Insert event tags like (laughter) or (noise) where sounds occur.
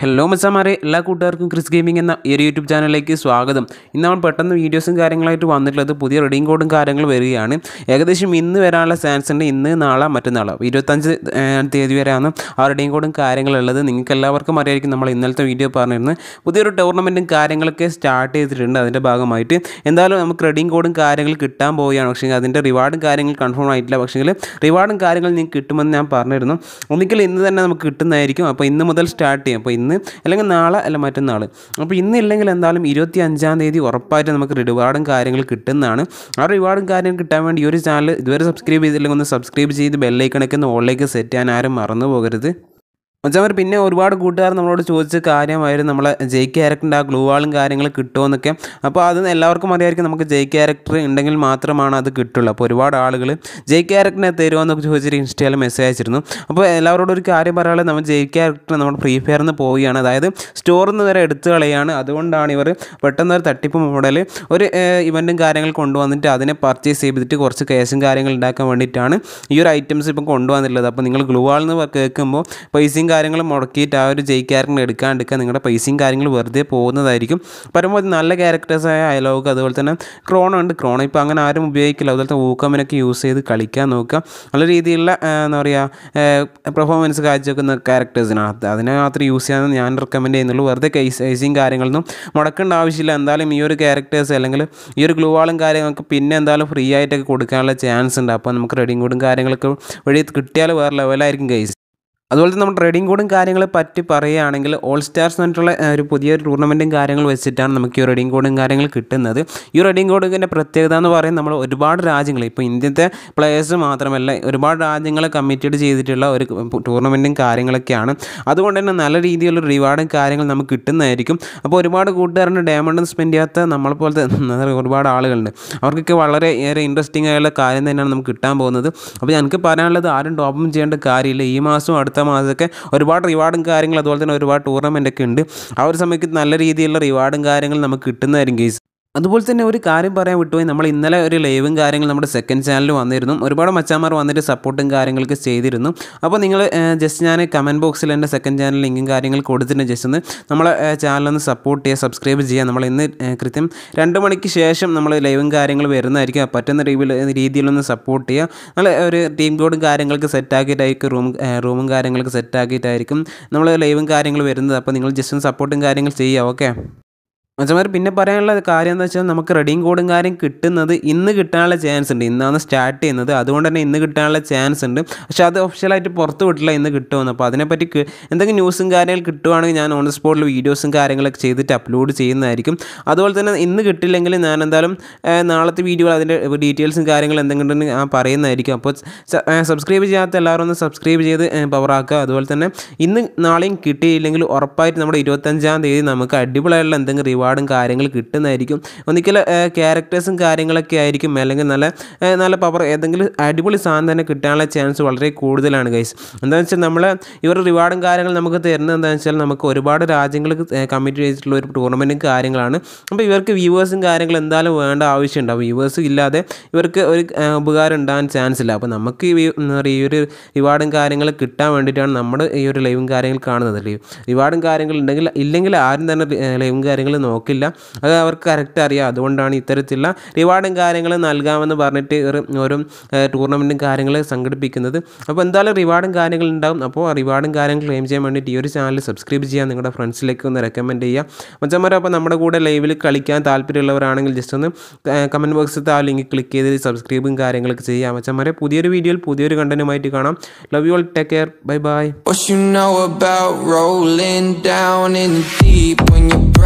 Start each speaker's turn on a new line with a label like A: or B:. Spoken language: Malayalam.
A: ഹലോ മച്ചാമാരെ എല്ലാ കൂട്ടുകാർക്കും ക്രിസ് ഗെയിമിംഗ് എന്ന ഈ ഒരു യൂട്യൂബ് ചാനലിലേക്ക് സ്വാഗതം ഇന്ന് നമ്മൾ പെട്ടെന്ന് വീഡിയോസും കാര്യങ്ങളായിട്ട് വന്നിട്ടുള്ളത് പുതിയ റെഡിങ് കോഡും കാര്യങ്ങളും വരികയാണ് ഏകദേശം ഇന്ന് വരാനുള്ള ചാൻസ് ഉണ്ട് ഇന്ന് നാളെ മറ്റന്നാളോ ഇരുപത്തഞ്ച് തീയതി വരെയാണ് ആ റെഡിങ് കോഡും കാര്യങ്ങളുള്ളത് നിങ്ങൾക്ക് എല്ലാവർക്കും അറിയായിരിക്കും നമ്മൾ ഇന്നലത്തെ വീഡിയോ പറഞ്ഞിരുന്നത് പുതിയൊരു ടൂർണമെൻറ്റും കാര്യങ്ങളൊക്കെ സ്റ്റാർട്ട് ചെയ്തിട്ടുണ്ട് അതിൻ്റെ ഭാഗമായിട്ട് എന്തായാലും നമുക്ക് റെഡിങ് കോഡും കാര്യങ്ങൾ കിട്ടാൻ പോവുകയാണ് പക്ഷേ അതിൻ്റെ റിവാർഡും കാര്യങ്ങൾ കൺഫേം ആയിട്ടില്ല പക്ഷേ റിവാർഡും കാര്യങ്ങൾ നിങ്ങൾക്ക് കിട്ടുമെന്ന് ഞാൻ പറഞ്ഞിരുന്നു ഒന്നിക്കൽ ഇന്ന് തന്നെ നമുക്ക് കിട്ടുന്നതായിരിക്കും അപ്പോൾ ഇന്ന് മുതൽ സ്റ്റാർട്ട് ചെയ്യും അപ്പോൾ ഇന്ന് ഇന്ന് അല്ലെങ്കിൽ നാളെ അല്ല മറ്റന്നാൾ അപ്പോൾ ഇന്നില്ലെങ്കിൽ എന്തായാലും ഇരുപത്തി അഞ്ചാം തീയതി ഉറപ്പായിട്ട് നമുക്ക് റിവാർഡും കാര്യങ്ങൾ കിട്ടുന്നതാണ് ആ റിവാർഡും കാര്യങ്ങൾ കിട്ടാൻ വേണ്ടി ഈ ഒരു ചാനൽ ഇതുവരെ സബ്സ്ക്രൈബ് ചെയ്തില്ലെങ്കിൽ ഒന്ന് സബ്സ്ക്രൈബ് ചെയ്ത് ബെല്ലൈക്കണൊക്കെ ഒന്ന് ഓളിലേക്ക് സെറ്റ് ചെയ്യാൻ ആരും മറന്നു പോകരുത് മച്ചാമർ പിന്നെ ഒരുപാട് കൂട്ടുകാർ നമ്മളോട് ചോദിച്ച കാര്യമായിരുന്നു നമ്മളെ കെ ക്യാരക്ടറിൻ്റെ ആ ഗ്ലൂ വാളും കാര്യങ്ങളും കിട്ടുമെന്നൊക്കെ അപ്പോൾ അത് എല്ലാവർക്കും അറിയായിരിക്കും നമുക്ക് കെ ക്യാരക്ടർ ഉണ്ടെങ്കിൽ മാത്രമാണ് അത് കിട്ടുള്ളൂ അപ്പോൾ ഒരുപാട് ആളുകൾ ജയ് ക്യാരക്ടറിനെ തരുമെന്നൊക്കെ ചോദിച്ചിട്ട് ഇൻസ്റ്റയിൽ മെസ്സേജ് അയച്ചിരുന്നു അപ്പോൾ എല്ലാവരോടും ഒരു കാര്യം പറയാനുള്ളത് നമ്മൾ കെ ക്യാരക്ടർ നമ്മൾ ഫ്രീ ഫയറിൽ നിന്ന് പോവുകയാണ് അതായത് സ്റ്റോറിൽ നിന്ന് വരെ എടുത്തു കളയാണ് അതുകൊണ്ടാണ് ഇവർ പെട്ടെന്ന് ഒരു തട്ടിപ്പ് മോഡൽ ഒരു ഇവൻറ്റും കാര്യങ്ങൾ കൊണ്ടുവന്നിട്ട് അതിനെ പർച്ചേസ് ചെയ്തിട്ട് കുറച്ച് കേസും കാര്യങ്ങൾ ഉണ്ടാക്കാൻ വേണ്ടിയിട്ടാണ് ഈ ഒരു ഐറ്റംസ് ഇപ്പം കൊണ്ടുവന്നിട്ടുള്ളത് അപ്പോൾ നിങ്ങൾ ഗ്ലൂ വാൾ എന്ന് കേൾക്കുമ്പോൾ പൈസയും കാര്യങ്ങളും മുടക്കിയിട്ട് ആ ഒരു ജയ് ക്യാരക്ടർ എടുക്കാണ്ടിരിക്കുക നിങ്ങളുടെ പൈസയും കാര്യങ്ങളും വെറുതെ പോകുന്നതായിരിക്കും പരമാവധി നല്ല ക്യാരക്ടേഴ്സായ അയലോഗ് അതുപോലെ തന്നെ ക്രോണ ഉണ്ട് ക്രോണ ഇപ്പോൾ അങ്ങനെ ആരും ഉപയോഗിക്കില്ല അതുപോലെ തന്നെ ഊക്കമനൊക്കെ യൂസ് ചെയ്ത് കളിക്കാൻ നോക്കുക നല്ല രീതിയിലുള്ള എന്താ പറയുക പെർഫോമൻസ് കാഴ്ചവെക്കുന്ന ക്യാരക്ടേഴ്സിനാണ് അതിനെ മാത്രം യൂസ് ചെയ്യാമെന്ന് ഞാൻ റെക്കമെൻഡ് ചെയ്യുന്നുള്ളൂ വെറുതെ കൈസൈസിയും കാര്യങ്ങളൊന്നും മുടക്കേണ്ട ആവശ്യമില്ല എന്തായാലും ഈ ഒരു ക്യാരക്ടേഴ്സ് അല്ലെങ്കിൽ ഈ ഒരു ഗ്ലൂവാളും കാര്യങ്ങളൊക്കെ പിന്നെ എന്തായാലും ഫ്രീ ആയിട്ടൊക്കെ കൊടുക്കാനുള്ള ചാൻസ് ഉണ്ട് അപ്പോൾ നമുക്ക് റെഡിങ് കൂടും കാര്യങ്ങളൊക്കെ വഴി കിട്ടിയാൽ വേറെ ലെവലായിരിക്കും കൈസ് അതുപോലെ തന്നെ നമ്മൾ ട്രേഡിംഗ് കോഡും കാര്യങ്ങളെ പറ്റി പറയുകയാണെങ്കിൽ ഓൾ സ്റ്റാർസ് എന്ന് പറഞ്ഞിട്ടുള്ള ഒരു പുതിയ ടൂർണമെൻറ്റും കാര്യങ്ങൾ വെച്ചിട്ടാണ് നമുക്ക് ഈ റെഡിംഗ് കോഡും കാര്യങ്ങൾ കിട്ടുന്നത് ഈ റെഡിംഗ് കോഡിൻ്റെ പ്രത്യേകത എന്ന് പറയുന്നത് നമ്മൾ ഒരുപാട് രാജ്യങ്ങൾ ഇപ്പോൾ ഇന്ത്യത്തെ പ്ലേയേഴ്സ് മാത്രമല്ല ഒരുപാട് രാജ്യങ്ങളെ കമ്മിറ്റഡ് ചെയ്തിട്ടുള്ള ഒരു ടൂർണമെൻറ്റും കാര്യങ്ങളൊക്കെയാണ് അതുകൊണ്ട് തന്നെ നല്ല രീതിയിലുള്ള റിവാർഡും കാര്യങ്ങൾ നമുക്ക് കിട്ടുന്നതായിരിക്കും അപ്പോൾ ഒരുപാട് കൂട്ടുകാരുണ്ട് ഡയമണ്ട് സ്പെൻഡ് ചെയ്യാത്ത നമ്മളെ പോലത്തെ (laughs) ഒരുപാട് ആളുകളുണ്ട് അവർക്കൊക്കെ വളരെ ഏറെ ഇൻട്രസ്റ്റിംഗ് ആയുള്ള കാര്യം തന്നെയാണ് നമുക്ക് കിട്ടാൻ പോകുന്നത് അപ്പോൾ എനിക്ക് പറയാനുള്ളത് ആരും ടോപ്പും ചെയ്യേണ്ട കാര്യമില്ല ഈ മാസം അടുത്ത അടുത്ത മാസമൊക്കെ ഒരുപാട് റിവാർഡും കാര്യങ്ങളും അതുപോലെ തന്നെ ഒരുപാട് ടൂർണമെൻ്റ് ഒക്കെ ഉണ്ട് ആ ഒരു സമയത്ത് നല്ല രീതിയിലുള്ള റിവാർഡും കാര്യങ്ങളും നമുക്ക് കിട്ടുന്നതായിരിക്കും ഗെയ്സ് അതുപോലെ തന്നെ ഒരു കാര്യം പറയാൻ വിട്ടുപോയി നമ്മൾ ഇന്നലെ ഒരു ലൈവും കാര്യങ്ങൾ നമ്മുടെ സെക്കൻഡ് ചാനലിൽ വന്നിരുന്നു ഒരുപാട് മച്ചാമാർ വന്നിട്ട് സപ്പോർട്ടും കാര്യങ്ങളൊക്കെ ചെയ്തിരുന്നു അപ്പോൾ നിങ്ങൾ ജസ്റ്റ് ഞാൻ കമൻറ്റ് ബോക്സിൽ എൻ്റെ സെക്കൻഡ് ചാനൽ ലിങ്കും കാര്യങ്ങൾ കൊടുത്തിട്ട് ജസ്റ്റ് ഒന്ന് നമ്മളെ ചാനലൊന്ന് സപ്പോർട്ട് ചെയ്യുക സബ്സ്ക്രൈബ് ചെയ്യുക നമ്മൾ ഇന്ന് കൃത്യം രണ്ട് മണിക്ക് ശേഷം നമ്മൾ ലൈവും കാര്യങ്ങൾ വരുന്നതായിരിക്കും പറ്റുന്ന രീതിയിൽ രീതിയിലൊന്ന് സപ്പോർട്ട് ചെയ്യുക നമ്മൾ ഒരു ടീം കോഡും കാര്യങ്ങൾക്ക് സെറ്റാക്കിയിട്ടായിരിക്കും റൂം റൂമും കാര്യങ്ങളൊക്കെ സെറ്റാക്കിയിട്ടായിരിക്കും നമ്മൾ ലൈവും കാര്യങ്ങൾ വരുന്നത് അപ്പോൾ നിങ്ങൾ ജസ്റ്റ് ഒന്ന് സപ്പോർട്ടും കാര്യങ്ങൾ ചെയ്യുക ഓക്കെ അച്ഛന്മാർ പിന്നെ പറയാനുള്ള കാര്യം എന്താ വെച്ചാൽ നമുക്ക് റെഡിങ് കോഡും കാര്യം കിട്ടുന്നത് ഇന്ന് കിട്ടാനുള്ള ചാൻസ് ഉണ്ട് ഇന്നാണ് സ്റ്റാർട്ട് ചെയ്യുന്നത് അതുകൊണ്ട് തന്നെ ഇന്ന് കിട്ടാനുള്ള ചാൻസ് ഉണ്ട് പക്ഷെ അത് ഒഫീഷ്യലായിട്ട് പുറത്ത് വിട്ടില്ല ഇന്ന് കിട്ടുമെന്ന് അപ്പോൾ അതിനെപ്പറ്റി എന്തെങ്കിലും ന്യൂസും കാര്യങ്ങൾ കിട്ടുവാണെങ്കിൽ ഞാൻ ഓൺ ദ സ്പോട്ടിൽ വീഡിയോസും കാര്യങ്ങളൊക്കെ ചെയ്തിട്ട് അപ്ലോഡ് ചെയ്യുന്നതായിരിക്കും അതുപോലെ തന്നെ ഇന്ന് കിട്ടില്ലെങ്കിൽ ഞാൻ എന്തായാലും നാളത്തെ വീഡിയോ അതിൻ്റെ ഡീറ്റെയിൽസും കാര്യങ്ങളും എന്തെങ്കിലും ഞാൻ പറയുന്നതായിരിക്കും അപ്പോൾ സബ്സ്ക്രൈബ് ചെയ്യാത്ത എല്ലാവരും ഒന്ന് സബ്സ്ക്രൈബ് ചെയ്ത് പവറാക്കുക അതുപോലെ തന്നെ ഇന്ന് നാളെയും കിട്ടിയില്ലെങ്കിൽ ഉറപ്പായിട്ട് നമ്മുടെ ഇരുപത്തഞ്ചാം തീയതി നമുക്ക് അടിപൊളിയായിട്ടുള്ള എന്തെങ്കിലും റിവാർഡ് ഒരുപാടും കാര്യങ്ങൾ കിട്ടുന്നതായിരിക്കും ഒന്നിക്കൽ ക്യാരക്ടേഴ്സും കാര്യങ്ങളൊക്കെ ആയിരിക്കും അല്ലെങ്കിൽ നല്ല നല്ല പവർ ഏതെങ്കിലും അടിപൊളി സാധനം തന്നെ കിട്ടാനുള്ള ചാൻസ് വളരെ കൂടുതലാണ് ഗൈസ് എന്താണെന്ന് വെച്ചാൽ നമ്മൾ ഇവർ റിവാർഡും കാര്യങ്ങൾ നമുക്ക് തരുന്നത് എന്താണെന്ന് വെച്ചാൽ നമുക്ക് ഒരുപാട് രാജ്യങ്ങൾ കമ്മിറ്റ് ചെയ്തിട്ടുള്ള ഒരു ടൂർണമെൻറ്റും കാര്യങ്ങളാണ് അപ്പോൾ ഇവർക്ക് വ്യൂവേഴ്സും കാര്യങ്ങളും എന്തായാലും വേണ്ട ആവശ്യമുണ്ടാവും വ്യൂവേഴ്സ് ഇല്ലാതെ ഇവർക്ക് ഒരു ഉപകാരം ഉണ്ടാകാൻ ചാൻസ് ഇല്ല അപ്പോൾ നമുക്ക് ഈ ഒരു റിവാർഡും കാര്യങ്ങൾ കിട്ടാൻ വേണ്ടിയിട്ടാണ് നമ്മുടെ ഈ ഒരു ലൈവും കാര്യങ്ങൾ കാണുന്നത് റിവാർഡും കാര്യങ്ങൾ ഉണ്ടെങ്കിൽ ഇല്ലെങ്കിൽ ആരും തന്നെ ലൈവും കാര്യങ്ങൾ നോക്കും നോക്കില്ല അത് അവർക്ക് കറക്റ്റ് അറിയാം അതുകൊണ്ടാണ് ഇത്തരത്തിലുള്ള റിവാർഡും കാര്യങ്ങളും നൽകാമെന്ന് പറഞ്ഞിട്ട് ഓരോ ടൂർണമെൻറ്റും കാര്യങ്ങൾ സംഘടിപ്പിക്കുന്നത് അപ്പോൾ എന്തായാലും റിവാർഡും കാര്യങ്ങളും ഉണ്ടാകും അപ്പോൾ റിവാർഡും കാര്യങ്ങൾ ക്ലെയിം ചെയ്യാൻ വേണ്ടിയിട്ട് ഈ ഒരു ചാനൽ സബ്സ്ക്രൈബ് ചെയ്യാൻ നിങ്ങളുടെ ഫ്രണ്ട്സിലേക്ക് ഒന്ന് റെക്കമെൻഡ് ചെയ്യുക മച്ചന്മാരെ അപ്പോൾ നമ്മുടെ കൂടെ ലൈവിൽ കളിക്കാൻ താല്പര്യമുള്ളവരാണെങ്കിൽ ജസ്റ്റ് ഒന്ന് കമൻറ്റ് ബോക്സിൽ ആ ലിങ്ക് ക്ലിക്ക് ചെയ്ത് സബ്സ്ക്രൈബും കാര്യങ്ങളൊക്കെ ചെയ്യാം മച്ചന്മാരെ പുതിയൊരു വീഡിയോയിൽ പുതിയൊരു കണ്ടന്റുമായിട്ട് കാണാം love you all take care bye bye What you know about rolling down in the deep when you're